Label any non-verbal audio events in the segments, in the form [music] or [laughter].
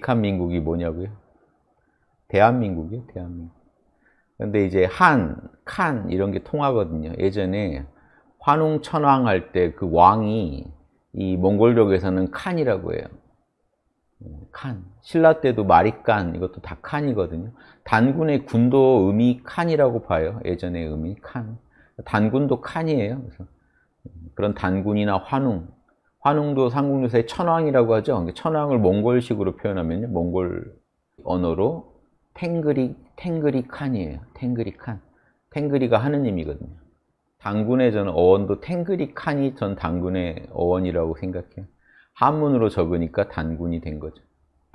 대한민국이 뭐냐고요? 대한민국이요, 대한민국. 근데 이제 한, 칸 이런 게 통하거든요. 예전에 환웅천왕 할 때 그 왕이 이 몽골족에서는 칸이라고 해요. 칸. 신라 때도 마리칸 이것도 다 칸이거든요. 단군의 군도 음이 칸이라고 봐요. 예전의 음이 칸. 단군도 칸이에요. 그래서 그런 단군이나 환웅 환웅도 상궁유사의 천왕이라고 하죠. 그러니까 천왕을 몽골식으로 표현하면요. 몽골 언어로 탱그리, 탱그리 칸이에요. 탱그리 칸. 탱그리가 하느님이거든요. 당군의 저는 어원도 탱그리 칸이 전 당군의 어원이라고 생각해요. 한문으로 적으니까 단군이 된 거죠.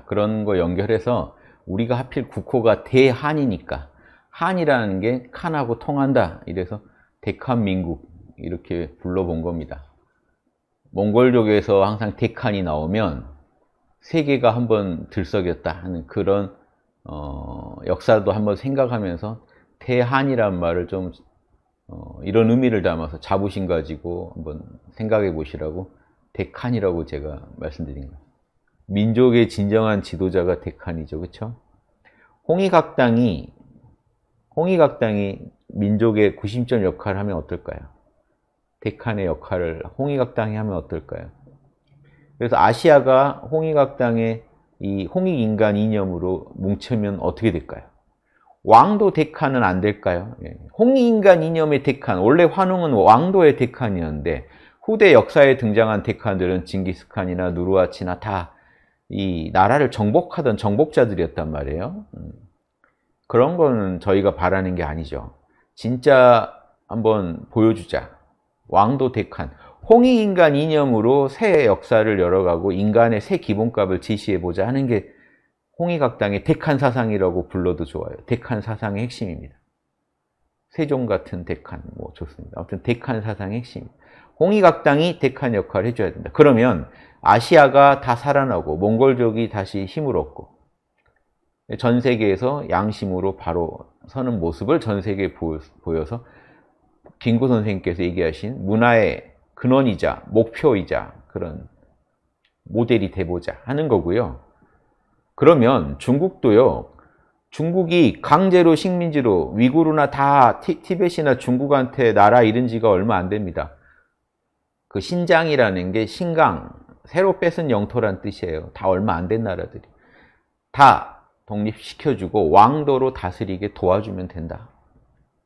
그런 거 연결해서 우리가 하필 국호가 대한이니까 한이라는 게 칸하고 통한다 이래서 대한민국 이렇게 불러본 겁니다. 몽골족에서 항상 데칸이 나오면 세계가 한번 들썩였다 하는 그런 어, 역사도 한번 생각하면서 대한이란 말을 좀 어, 이런 의미를 담아서 자부심 가지고 한번 생각해 보시라고 데칸이라고 제가 말씀드린 거예요. 민족의 진정한 지도자가 데칸이죠. 그쵸 홍의각당이 홍의각당이 민족의 구심점 역할을 하면 어떨까요? 데칸의 역할을 홍익각당이 하면 어떨까요? 그래서 아시아가 홍익각당의이 홍익인간 이념으로 뭉치면 어떻게 될까요? 왕도 데칸은 안 될까요? 예. 홍익인간 이념의 데칸, 원래 환웅은 왕도의 데칸이었는데 후대 역사에 등장한 데칸들은 징기스칸이나 누르아치나 다 이 나라를 정복하던 정복자들이었단 말이에요. 음. 그런 거는 저희가 바라는 게 아니죠. 진짜 한번 보여주자. 왕도 대칸 홍익인간 이념으로 새 역사를 열어가고 인간의 새 기본값을 제시해보자 하는 게 홍익학당의 대칸 사상이라고 불러도 좋아요. 대칸 사상의 핵심입니다. 세종 같은 대칸, 뭐 좋습니다. 아무튼 대칸 사상의 핵심. 홍익학당이 대칸 역할을 해줘야 된다. 그러면 아시아가 다 살아나고 몽골족이 다시 힘을 얻고 전 세계에서 양심으로 바로 서는 모습을 전 세계에 보여서 김구 선생님께서 얘기하신 문화의 근원이자 목표이자 그런 모델이 돼보자 하는 거고요. 그러면 중국도요. 중국이 강제로 식민지로 위구르나 다 티, 베트이나 중국한테 나라 잃은 지가 얼마 안 됩니다. 그 신장이라는 게 신강, 새로 뺏은 영토란 뜻이에요. 다 얼마 안 된 나라들이. 다 독립시켜주고 왕도로 다스리게 도와주면 된다.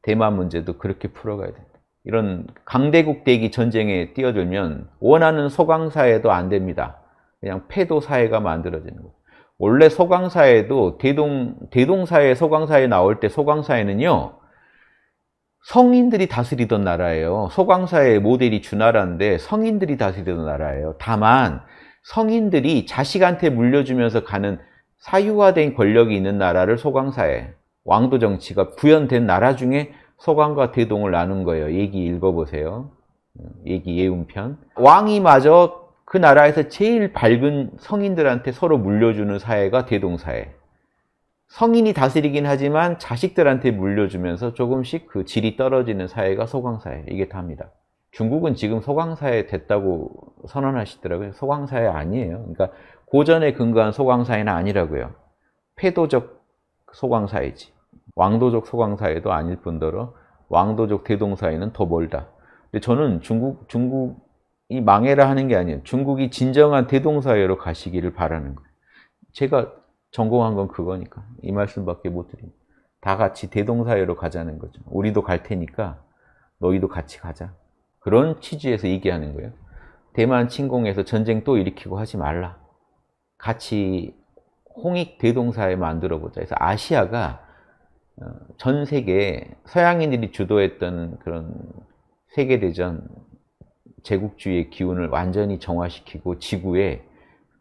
대만 문제도 그렇게 풀어가야 된다. 이런 강대국 대기 전쟁에 뛰어들면 원하는 소강사회도 안 됩니다. 그냥 패도사회가 만들어지는 거예요. 원래 소강사회도 대동, 대동사회, 소강사회 나올 때 소강사회는요, 성인들이 다스리던 나라예요. 소강사의 모델이 주나라인데 성인들이 다스리던 나라예요. 다만 성인들이 자식한테 물려주면서 가는 사유화된 권력이 있는 나라를 소강사에 왕도 정치가 구현된 나라 중에 소강과 대동을 나눈 거예요. 얘기 읽어보세요. 음, 얘기 예운편. 왕이 마저 그 나라에서 제일 밝은 성인들한테 서로 물려주는 사회가 대동사회. 성인이 다스리긴 하지만 자식들한테 물려주면서 조금씩 그 질이 떨어지는 사회가 소강사회. 이게 답니다. 중국은 지금 소강사회 됐다고 선언하시더라고요. 소강사회 아니에요. 그러니까 고전에 근거한 소강사회는 아니라고요. 폐도적 소광사회지. 왕도족 소광사에도 아닐 뿐더러 왕도족 대동사에는더 멀다. 근데 저는 중국, 중국이 망해라 하는 게 아니에요. 중국이 진정한 대동사회로 가시기를 바라는 거예요. 제가 전공한 건 그거니까. 이 말씀밖에 못 드립니다. 다 같이 대동사회로 가자는 거죠. 우리도 갈 테니까 너희도 같이 가자. 그런 취지에서 얘기하는 거예요. 대만 침공에서 전쟁 또 일으키고 하지 말라. 같이 홍익 대동사에 만들어 보자. 그래서 아시아가 어, 전 세계 서양인들이 주도했던 그런 세계대전 제국주의의 기운을 완전히 정화시키고 지구에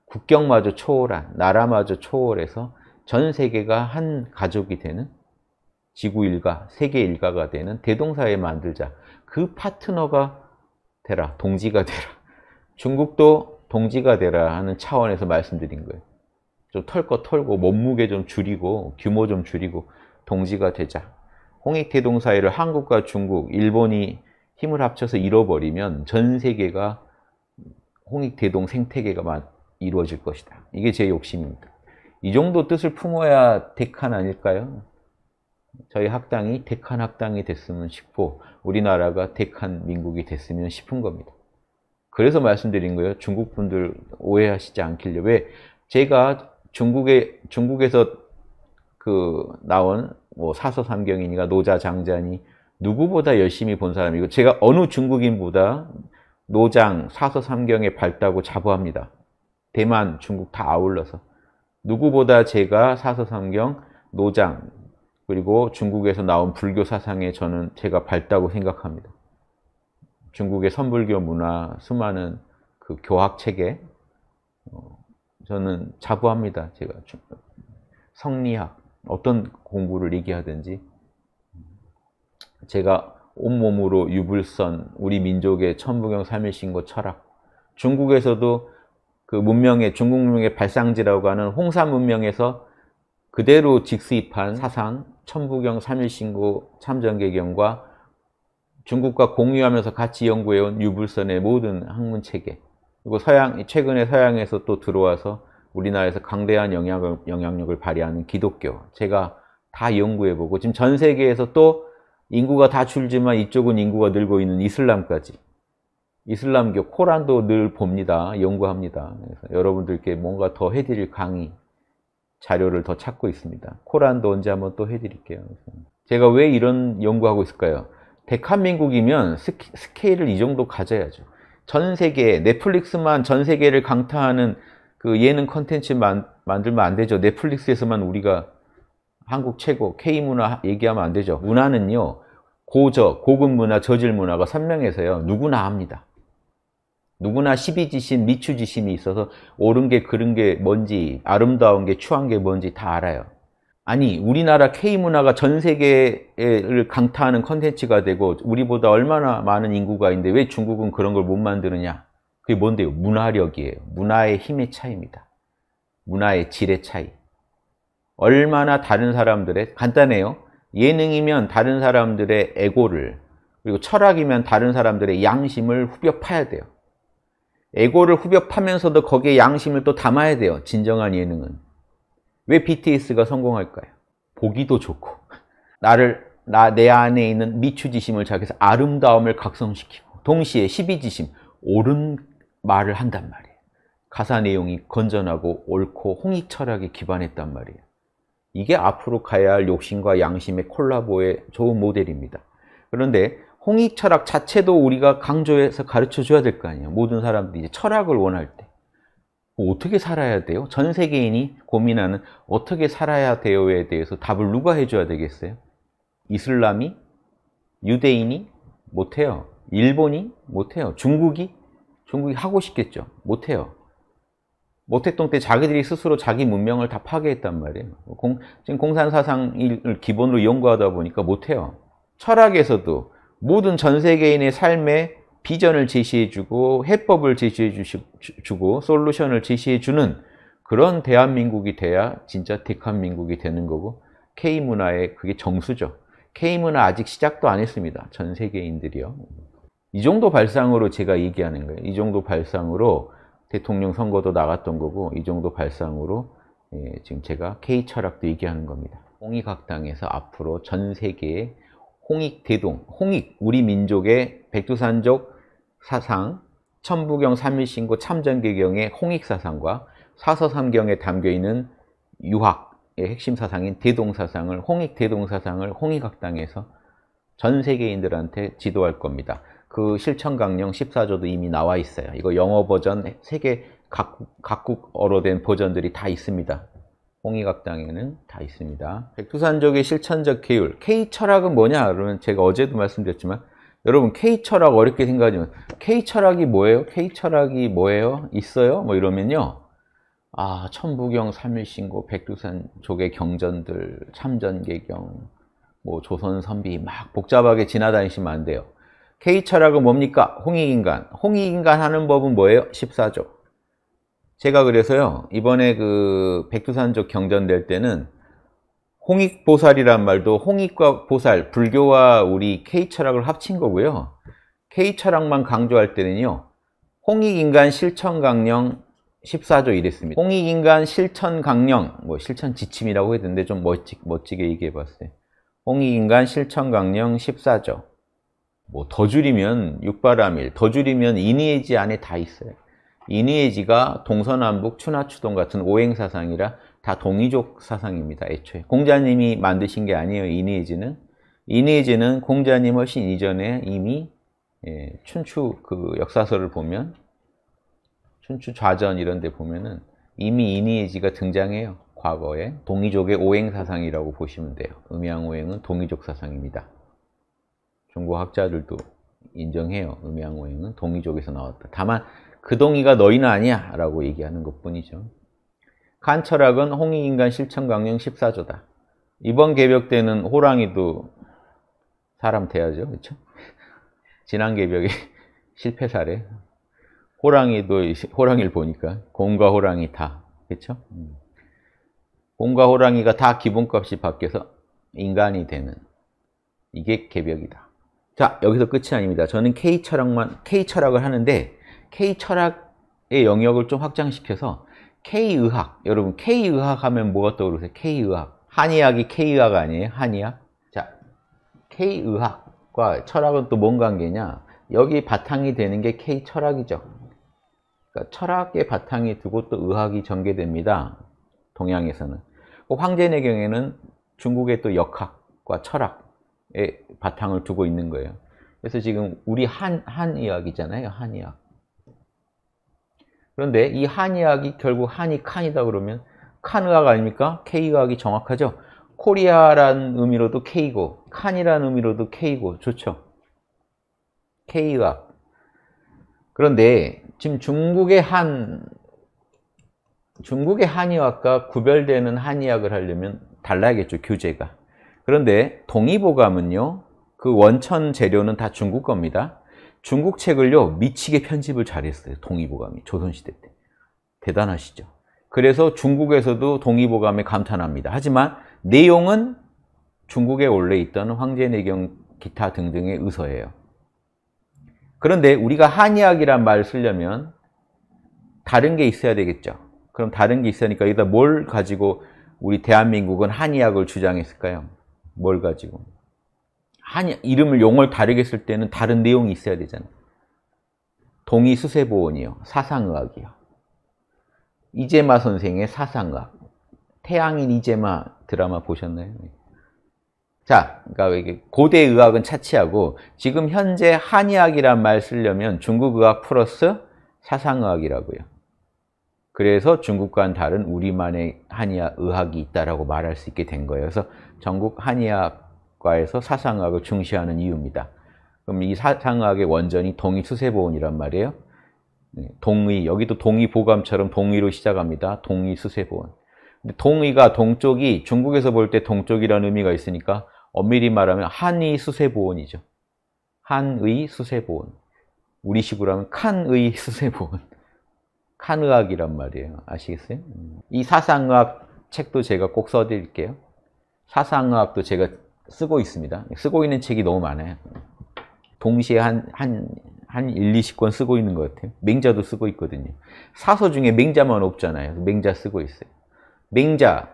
국경마저 초월한 나라마저 초월해서 전 세계가 한 가족이 되는 지구 일가, 세계 일가가 되는 대동사회 만들자. 그 파트너가 되라, 동지가 되라. 중국도 동지가 되라 하는 차원에서 말씀드린 거예요. 좀 털거 털고 몸무게 좀 줄이고 규모 좀 줄이고 동지가 되자. 홍익대 동사회를 한국과 중국, 일본이 힘을 합쳐서 잃어버리면 전 세계가 홍익대동 생태계가 이루어질 것이다. 이게 제 욕심입니다. 이 정도 뜻을 품어야 데칸 아닐까요? 저희 학당이 데칸 학당이 됐으면 싶고 우리나라가 데칸 민국이 됐으면 싶은 겁니다. 그래서 말씀드린 거예요. 중국 분들 오해하시지 않길래 왜 제가 중국에 중국에서 그 나온 뭐 사서삼경이니까 노자 장자니 누구보다 열심히 본 사람이고 제가 어느 중국인보다 노장 사서삼경에 밝다고 자부합니다. 대만, 중국 다 아울러서 누구보다 제가 사서삼경, 노장 그리고 중국에서 나온 불교 사상에 저는 제가 밝다고 생각합니다. 중국의 선불교 문화, 수많은 그 교학 체계, 어, 저는 자부합니다. 제가 성리학, 어떤 공부를 얘기하든지 제가 온몸으로 유불선, 우리 민족의 천부경 삼일신고 철학 중국에서도 그 문명의 중국 문명의 발상지라고 하는 홍산 문명에서 그대로 직수입한 사상, 천부경 삼일신고 참전개경과 중국과 공유하면서 같이 연구해온 유불선의 모든 학문체계 그리고 서양 최근에 서양에서 또 들어와서 우리나라에서 강대한 영향을, 영향력을 발휘하는 기독교 제가 다 연구해보고 지금 전 세계에서 또 인구가 다 줄지만 이쪽은 인구가 늘고 있는 이슬람까지 이슬람교 코란도 늘 봅니다 연구합니다 그래서 여러분들께 뭔가 더 해드릴 강의 자료를 더 찾고 있습니다 코란도 언제 한번 또 해드릴게요 제가 왜 이런 연구하고 있을까요 대한민국이면 스케, 스케일을 이 정도 가져야죠 전 세계 넷플릭스만 전 세계를 강타하는 그 예능 컨텐츠 만들면 안 되죠. 넷플릭스에서만 우리가 한국 최고 K 문화 얘기하면 안 되죠. 문화는요. 고저, 고급 문화, 저질 문화가 선명해서요. 누구나 합니다. 누구나 시비지심, 미추지심이 있어서 옳은 게 그른 게 뭔지, 아름다운 게 추한 게 뭔지 다 알아요. 아니 우리나라 K문화가 전 세계를 강타하는 컨텐츠가 되고 우리보다 얼마나 많은 인구가 있는데 왜 중국은 그런 걸 못 만드느냐 그게 뭔데요? 문화력이에요 문화의 힘의 차이입니다 문화의 질의 차이 얼마나 다른 사람들의 간단해요 예능이면 다른 사람들의 에고를 그리고 철학이면 다른 사람들의 양심을 후벼 파야 돼요 에고를 후벼 파면서도 거기에 양심을 또 담아야 돼요 진정한 예능은 왜 BTS가 성공할까요? 보기도 좋고 나를 나, 내 안에 있는 미추지심을 자극해서 아름다움을 각성시키고 동시에 시비지심, 옳은 말을 한단 말이에요. 가사 내용이 건전하고 옳고 홍익 철학에 기반했단 말이에요. 이게 앞으로 가야 할 욕심과 양심의 콜라보의 좋은 모델입니다. 그런데 홍익 철학 자체도 우리가 강조해서 가르쳐 줘야 될 거 아니에요. 모든 사람들이 이제 철학을 원할 때. 뭐 어떻게 살아야 돼요? 전 세계인이 고민하는 어떻게 살아야 돼요에 대해서 답을 누가 해줘야 되겠어요? 이슬람이? 유대인이? 못해요. 일본이? 못해요. 중국이? 중국이 하고 싶겠죠. 못해요. 모택동 때 자기들이 스스로 자기 문명을 다 파괴했단 말이에요. 공, 지금 공산사상을 기본으로 연구하다 보니까 못해요. 철학에서도 모든 전 세계인의 삶에 비전을 제시해주고 해법을 제시해주고 솔루션을 제시해주는 그런 대한민국이 돼야 진짜 대한민국이 되는 거고 K문화의 그게 정수죠. K문화 아직 시작도 안 했습니다. 전 세계인들이요. 이 정도 발상으로 제가 얘기하는 거예요. 이 정도 발상으로 대통령 선거도 나갔던 거고 이 정도 발상으로 예, 지금 제가 K철학도 얘기하는 겁니다. 홍의각당에서 앞으로 전 세계에 홍익대동, 홍익, 우리 민족의 백두산족 사상, 천부경 삼일신고 참전개경의 홍익사상과 사서삼경에 담겨있는 유학의 핵심 사상인 대동사상을, 홍익대동사상을 홍익학당에서 전 세계인들한테 지도할 겁니다. 그 실천강령 14조도 이미 나와 있어요. 이거 영어 버전, 세계 각국, 각국어로 된 버전들이 다 있습니다. 홍의각당에는 다 있습니다. 백두산족의 실천적 계율, K철학은 뭐냐? 그러면 제가 어제도 말씀드렸지만 여러분 K철학 어렵게 생각하지만 K철학이 뭐예요? K철학이 뭐예요? 있어요? 뭐 이러면요. 아, 천부경, 삼일신고, 백두산족의 경전들, 참전개경, 뭐 조선선비 막 복잡하게 지나다니시면 안 돼요. K철학은 뭡니까? 홍익인간. 홍익인간 하는 법은 뭐예요? 14조. 제가 그래서요 이번에 그 백두산족 경전될 때는 홍익보살이란 말도 홍익과 보살, 불교와 우리 K철학을 합친 거고요. K철학만 강조할 때는요. 홍익인간 실천강령 14조 이랬습니다. 홍익인간 실천강령, 뭐 실천지침이라고 했는데 좀 멋지, 멋지게 얘기해봤어요. 홍익인간 실천강령 14조. 뭐 더 줄이면 육바람일, 더 줄이면 인이해지 안에 다 있어요. 이니에지가 동서남북 추나추동 같은 오행 사상이라 다 동이족 사상입니다. 애초에 공자님이 만드신 게 아니에요. 이니에지는 이니에지는 공자님 훨씬 이전에 이미 예, 춘추 그 역사서를 보면 춘추 좌전 이런 데 보면은 이미 이니에지가 등장해요. 과거에 동이족의 오행 사상이라고 보시면 돼요. 음양오행은 동이족 사상입니다. 중국 학자들도 인정해요. 음양오행은 동이족에서 나왔다. 다만 그 동의가 너희는 아니야 라고 얘기하는 것뿐이죠. 칸 철학은 홍익인간 실천 강령 14조다. 이번 개벽 때는 호랑이도 사람 돼야죠. 그렇죠? [laughs] 지난 개벽에 [laughs] 실패 사례. 호랑이도 호랑이를 보니까 곰과 호랑이 다. 그렇죠? 곰과 음. 호랑이가 다 기본값이 바뀌어서 인간이 되는 이게 개벽이다. 자, 여기서 끝이 아닙니다. 저는 K철학만 K철학을 하는데 K철학의 영역을 좀 확장시켜서 K의학, 여러분 K의학 하면 뭐가 떠오르세요? K의학, 한의학이 K의학 아니에요? 한의학? 자, K의학과 철학은 또 뭔 관계냐? 여기 바탕이 되는 게 K철학이죠. 그러니까 철학의 바탕이 두고 또 의학이 전개됩니다. 동양에서는. 그 황제의 경우에는 중국의 또 역학과 철학의 바탕을 두고 있는 거예요. 그래서 지금 우리 한, 한의학이잖아요. 한의학. 그런데 이 한의학이 결국 한이 칸이다 그러면 칸의학 아닙니까? K의학이 정확하죠? 코리아라는 의미로도 K고 칸이라는 의미로도 K고 좋죠? K의학 그런데 지금 중국의 한 중국의 한의학과 구별되는 한의학을 하려면 달라야겠죠 규제가 그런데 동의보감은요 그 원천 재료는 다 중국 겁니다 중국 책을요 미치게 편집을 잘했어요 동의보감이 조선시대 때 대단하시죠 그래서 중국에서도 동의보감에 감탄합니다 하지만 내용은 중국에 원래 있던 황제내경 기타 등등의 의서예요 그런데 우리가 한의학이란 말을 쓰려면 다른 게 있어야 되겠죠 그럼 다른 게 있으니까 여기다 뭘 가지고 우리 대한민국은 한의학을 주장했을까요? 뭘 가지고? 한 이름을 용어를 다르게 쓸 때는 다른 내용이 있어야 되잖아. 동의 수세보원이요. 사상의학이요. 이재마 선생의 사상의학. 태양인 이재마 드라마 보셨나요? 네. 자, 그러니까 고대 의학은 차치하고 지금 현재 한의학이란 말 쓰려면 중국 의학 플러스 사상의학이라고요. 그래서 중국과는 다른 우리만의 한의학 의학이 있다라 말할 수 있게 된 거예요. 그래서 전국 한의학 과에서 사상학을 중시하는 이유입니다. 그럼 이 사상학의 원전이 동의수세보원이란 말이에요. 네, 동의, 여기도 동의보감처럼 동의로 시작합니다. 동의수세보원. 근데 동의가 동쪽이 중국에서 볼 때 동쪽이라는 의미가 있으니까 엄밀히 말하면 한의 수세보원이죠. 한의 수세보원. 우리식으로 하면 칸의 수세보원. 칸의학이란 말이에요. 아시겠어요? 음. 이 사상의학 책도 제가 꼭 써드릴게요. 사상의학도 제가 쓰고 있습니다. 쓰고 있는 책이 너무 많아요. 동시에 한, 한, 한 1, 20권 쓰고 있는 것 같아요. 맹자도 쓰고 있거든요. 사서 중에 맹자만 없잖아요. 맹자 쓰고 있어요. 맹자,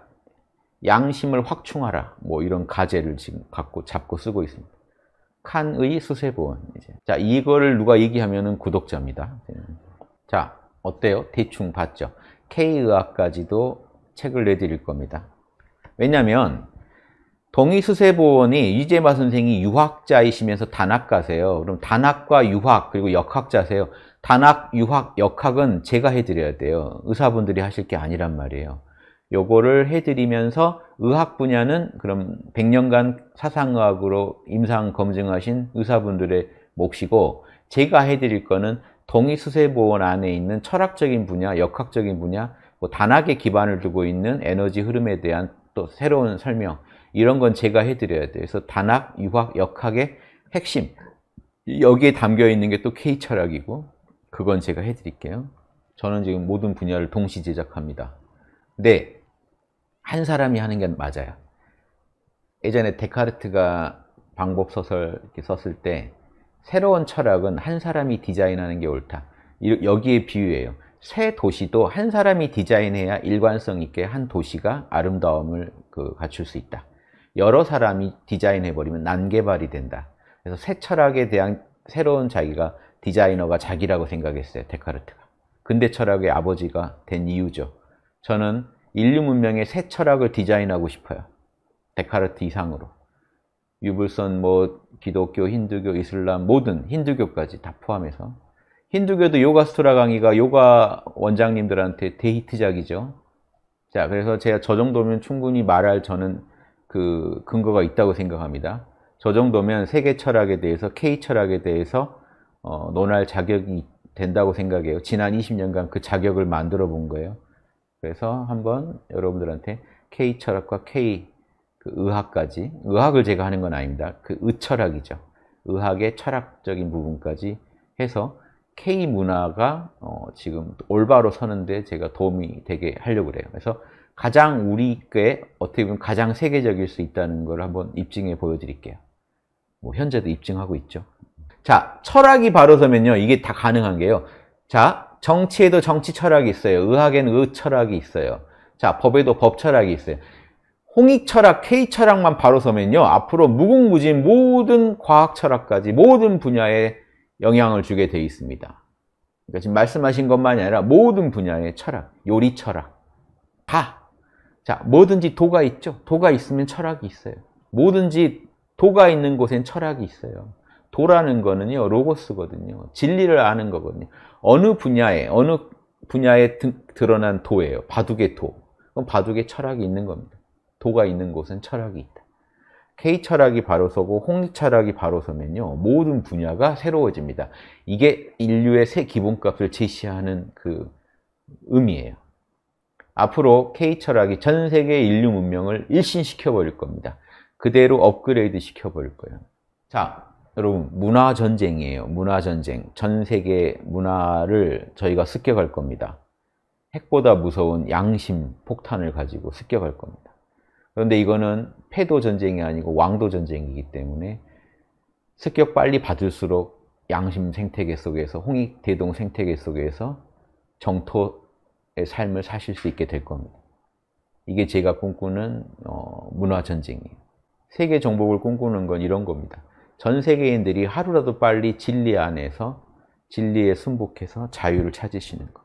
양심을 확충하라. 뭐 이런 가제를 지금 갖고 잡고 쓰고 있습니다. 칸의 수세보원. 이제. 자, 이거를 누가 얘기하면은 구독자입니다. 자, 어때요? 대충 봤죠? K의학까지도 책을 내드릴 겁니다. 왜냐면, 동의수세보원이 유재마 선생이 유학자이시면서 단학가세요. 그럼 단학과 유학 그리고 역학자세요. 단학, 유학, 역학은 제가 해드려야 돼요. 의사분들이 하실 게 아니란 말이에요. 요거를 해드리면서 의학 분야는 그럼 100년간 사상의학으로 임상 검증하신 의사분들의 몫이고 제가 해드릴 거는 동의수세보원 안에 있는 철학적인 분야, 역학적인 분야, 뭐 단학에 기반을 두고 있는 에너지 흐름에 대한 또 새로운 설명 이런 건 제가 해드려야 돼요. 그래서 단학, 유학, 역학의 핵심 여기에 담겨 있는 게 또 K철학이고 그건 제가 해드릴게요. 저는 지금 모든 분야를 동시 제작합니다. 근데 네, 한 사람이 하는 게 맞아요. 예전에 데카르트가 방법소설 이렇게 썼을 때 새로운 철학은 한 사람이 디자인하는 게 옳다. 여기에 비유해요새 도시도 한 사람이 디자인해야 일관성 있게 한 도시가 아름다움을 그 갖출 수 있다. 여러 사람이 디자인해버리면 난개발이 된다. 그래서 새 철학에 대한 새로운 자기가 디자이너가 자기라고 생각했어요. 데카르트가. 근대 철학의 아버지가 된 이유죠. 저는 인류 문명의 새 철학을 디자인하고 싶어요. 데카르트 이상으로. 유불선, 뭐 기독교, 힌두교, 이슬람 모든 힌두교까지 다 포함해서 힌두교도 요가스토라 강의가 요가 원장님들한테 데이트작이죠. 자, 그래서 제가 저 정도면 충분히 말할 저는 그 근거가 있다고 생각합니다. 저 정도면 세계 철학에 대해서 K 철학에 대해서 어, 논할 자격이 된다고 생각해요. 지난 20년간 그 자격을 만들어 본 거예요. 그래서 한번 여러분들한테 K 철학과 K 그 의학까지 의학을 제가 하는 건 아닙니다. 그 의철학이죠. 의학의 철학적인 부분까지 해서 K 문화가 어, 지금 올바로 서는데 제가 도움이 되게 하려고 그래요. 그래서 가장 우리께 어떻게 보면 가장 세계적일 수 있다는 걸 한번 입증해 보여드릴게요. 뭐 현재도 입증하고 있죠. 자, 철학이 바로서면요. 이게 다 가능한 게요. 자, 정치에도 정치 철학이 있어요. 의학에는 의 철학이 있어요. 자, 법에도 법 철학이 있어요. 홍익 철학, K 철학만 바로서면요. 앞으로 무궁무진 모든 과학 철학까지 모든 분야에 영향을 주게 돼 있습니다. 그러니까 지금 말씀하신 것만이 아니라 모든 분야의 철학, 요리 철학 다 자, 뭐든지 도가 있죠? 도가 있으면 철학이 있어요. 뭐든지 도가 있는 곳엔 철학이 있어요. 도라는 거는요, 로고스거든요. 진리를 아는 거거든요. 어느 분야에, 어느 분야에 드, 드러난 도예요. 바둑의 도. 그럼 바둑의 철학이 있는 겁니다. 도가 있는 곳은 철학이 있다. K철학이 바로 서고 홍익철학이 바로 서면요. 모든 분야가 새로워집니다. 이게 인류의 새 기본값을 제시하는 그 의미예요. 앞으로 K철학이 전 세계 인류 문명을 일신시켜 버릴 겁니다. 그대로 업그레이드 시켜 버릴 거예요. 자, 여러분 문화 전쟁이에요. 문화 전쟁. 전 세계 문화를 저희가 습격할 겁니다. 핵보다 무서운 양심 폭탄을 가지고 습격할 겁니다. 그런데 이거는 패도 전쟁이 아니고 왕도 전쟁이기 때문에 습격 빨리 받을수록 양심 생태계 속에서 홍익 대동 생태계 속에서 정토 삶을 사실 수 있게 될 겁니다. 이게 제가 꿈꾸는 어, 문화 전쟁이에요. 세계 정복을 꿈꾸는 건 이런 겁니다. 전 세계인들이 하루라도 빨리 진리 안에서 진리에 순복해서 자유를 찾으시는 것.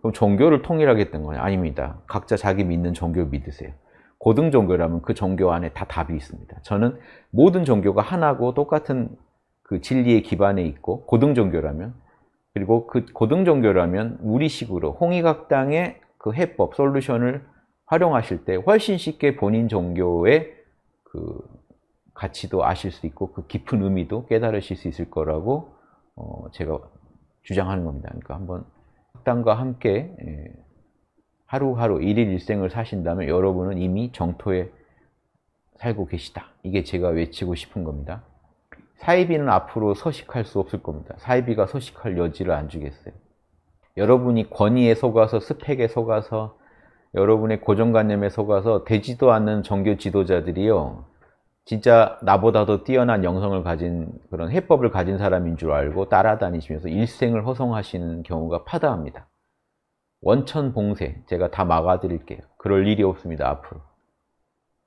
그럼 종교를 통일하겠다는 건 아닙니다. 각자 자기 믿는 종교 믿으세요. 고등 종교라면 그 종교 안에 다 답이 있습니다. 저는 모든 종교가 하나고 똑같은 그 진리의 기반에 있고 고등 종교라면 그리고 그 고등 종교라면 우리식으로 홍의각당의 그 해법, 솔루션을 활용하실 때 훨씬 쉽게 본인 종교의 그 가치도 아실 수 있고 그 깊은 의미도 깨달으실 수 있을 거라고 어 제가 주장하는 겁니다. 그러니까 한번 학당과 함께 예, 하루하루 일일 일생을 사신다면 여러분은 이미 정토에 살고 계시다. 이게 제가 외치고 싶은 겁니다. 사이비는 앞으로 서식할 수 없을 겁니다. 사이비가 서식할 여지를 안 주겠어요. 여러분이 권위에 속아서 스펙에 속아서 여러분의 고정관념에 속아서 되지도 않는 정교 지도자들이요. 진짜 나보다 도 뛰어난 영성을 가진 그런 해법을 가진 사람인 줄 알고 따라다니시면서 일생을 허송하시는 경우가 파다합니다. 원천 봉쇄 제가 다 막아드릴게요. 그럴 일이 없습니다. 앞으로.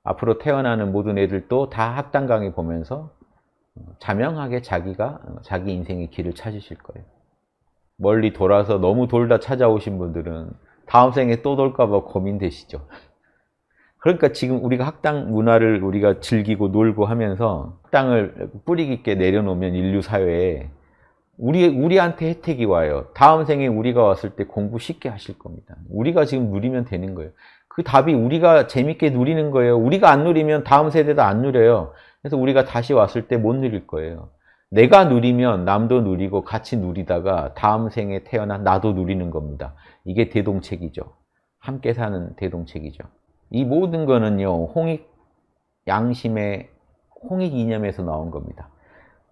앞으로 태어나는 모든 애들도 다 학당강의 보면서 어, 자명하게 자기가 어, 자기 인생의 길을 찾으실 거예요. 멀리 돌아서 너무 돌다 찾아오신 분들은 다음 생에 또 돌까 봐 고민되시죠. [laughs] 그러니까 지금 우리가 학당 문화를 우리가 즐기고 놀고 하면서 학당을 뿌리 깊게 내려놓으면 인류 사회에 우리, 우리한테 혜택이 와요. 다음 생에 우리가 왔을 때 공부 쉽게 하실 겁니다. 우리가 지금 누리면 되는 거예요. 그 답이 우리가 재밌게 누리는 거예요. 우리가 안 누리면 다음 세대도 안 누려요. 그래서 우리가 다시 왔을 때 못 누릴 거예요. 내가 누리면 남도 누리고 같이 누리다가 다음 생에 태어난 나도 누리는 겁니다. 이게 대동책이죠. 함께 사는 대동책이죠. 이 모든 거는요. 홍익 양심의 홍익 이념에서 나온 겁니다.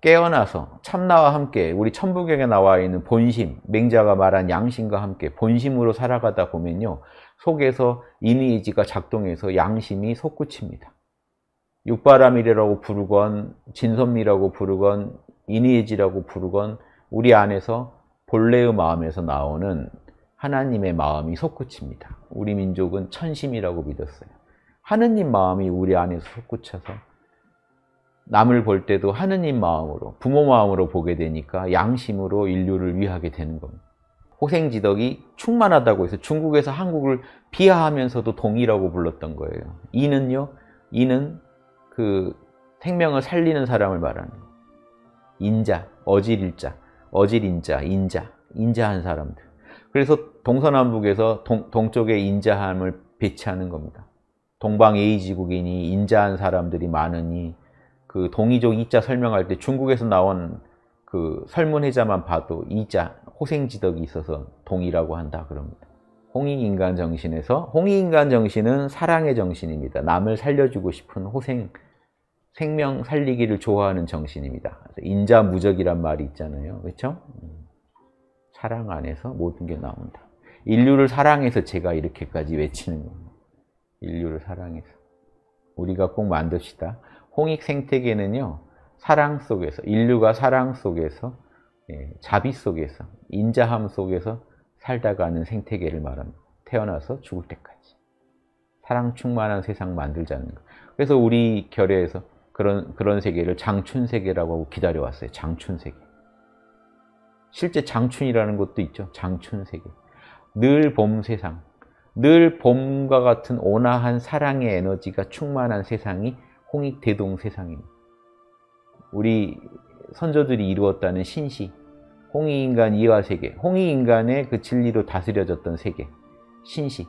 깨어나서 참나와 함께 우리 천부경에 나와 있는 본심, 맹자가 말한 양심과 함께 본심으로 살아가다 보면요. 속에서 이니에지가 작동해서 양심이 솟구칩니다. 육바라밀이라고 부르건 진선미라고 부르건 이니이지라고 부르건 우리 안에서 본래의 마음에서 나오는 하나님의 마음이 솟구칩니다. 우리 민족은 천심이라고 믿었어요. 하느님 마음이 우리 안에서 솟구쳐서 남을 볼 때도 하느님 마음으로 부모 마음으로 보게 되니까 양심으로 인류를 위하게 되는 겁니다. 호생지덕이 충만하다고 해서 중국에서 한국을 비하하면서도 동이라고 불렀던 거예요. 이는요, 이는 그 생명을 살리는 사람을 말하는 인자, 어질일자, 어질인자, 인자, 인자한 사람들. 그래서 동서남북에서 동, 동쪽의 인자함을 배치하는 겁니다. 동방에이지국인이 인자한 사람들이 많으니 그 동이족 이자 설명할 때 중국에서 나온 그설문해자만 봐도 이자, 호생지덕이 있어서 동이라고 한다 그럽니다. 홍익인간 정신에서 홍익인간 정신은 사랑의 정신입니다. 남을 살려주고 싶은 호생, 생명 살리기를 좋아하는 정신입니다. 인자무적이란 말이 있잖아요. 그렇죠? 사랑 안에서 모든 게 나온다. 인류를 사랑해서 제가 이렇게까지 외치는 겁니다. 인류를 사랑해서. 우리가 꼭 만듭시다. 홍익 생태계는요. 사랑 속에서 인류가 사랑 속에서 예, 자비 속에서 인자함 속에서 살다가는 생태계를 말합니다. 태어나서 죽을 때까지 사랑 충만한 세상 만들자는 거. 그래서 우리 결의에서 그런 그런 세계를 장춘 세계라고 기다려왔어요. 장춘 세계. 실제 장춘이라는 것도 있죠. 장춘 세계. 늘 봄 세상. 늘 봄과 같은 온화한 사랑의 에너지가 충만한 세상이 홍익 대동 세상입니다. 우리 선조들이 이루었다는 신시, 홍의인간 이화 세계, 홍의인간의 그 진리로 다스려졌던 세계, 신시,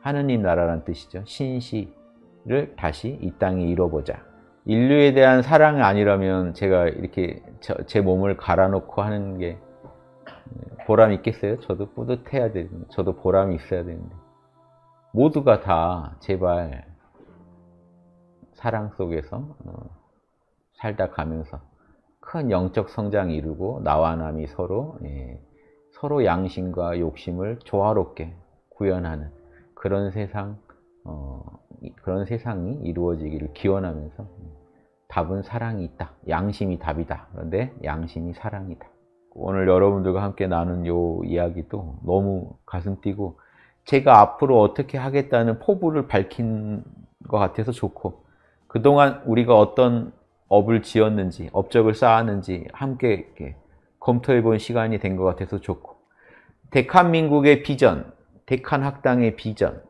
하느님 나라란 뜻이죠. 신시를 다시 이 땅에 이뤄보자. 인류에 대한 사랑이 아니라면 제가 이렇게 제 몸을 갈아놓고 하는 게 음, 보람 있겠어요? 저도 뿌듯해야 되는데, 저도 보람이 있어야 되는데. 모두가 다 제발 사랑 속에서 어, 살다 가면서 큰 영적 성장 이루고 나와 남이 서로 예, 서로 양심과 욕심을 조화롭게 구현하는 그런 세상 어, 그런 세상이 이루어지기를 기원하면서 답은 사랑이 있다. 양심이 답이다. 그런데 양심이 사랑이다. 오늘 여러분들과 함께 나눈 요 이야기도 너무 가슴 뛰고 제가 앞으로 어떻게 하겠다는 포부를 밝힌 것 같아서 좋고 그동안 우리가 어떤 업을 지었는지 업적을 쌓았는지 함께 검토해 본 시간이 된 것 같아서 좋고 대한민국의 비전, 대한학당의 비전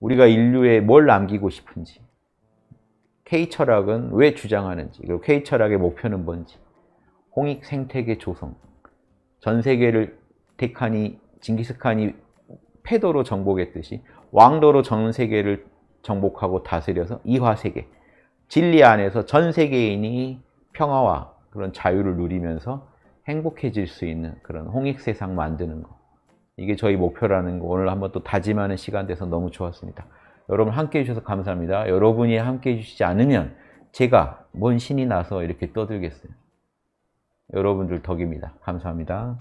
우리가 인류에 뭘 남기고 싶은지 K철학은 왜 주장하는지 그리고 K철학의 목표는 뭔지 홍익 생태계 조성 전 세계를 데칸이 징기스칸이 패도로 정복했듯이 왕도로 전 세계를 정복하고 다스려서 이화세계 진리 안에서 전 세계인이 평화와 그런 자유를 누리면서 행복해질 수 있는 그런 홍익 세상 만드는 거. 이게 저희 목표라는 거 오늘 한번 또 다짐하는 시간 돼서 너무 좋았습니다. 여러분 함께 해주셔서 감사합니다. 여러분이 함께 해주시지 않으면 제가 뭔 신이 나서 이렇게 떠들겠어요. 여러분들 덕입니다. 감사합니다.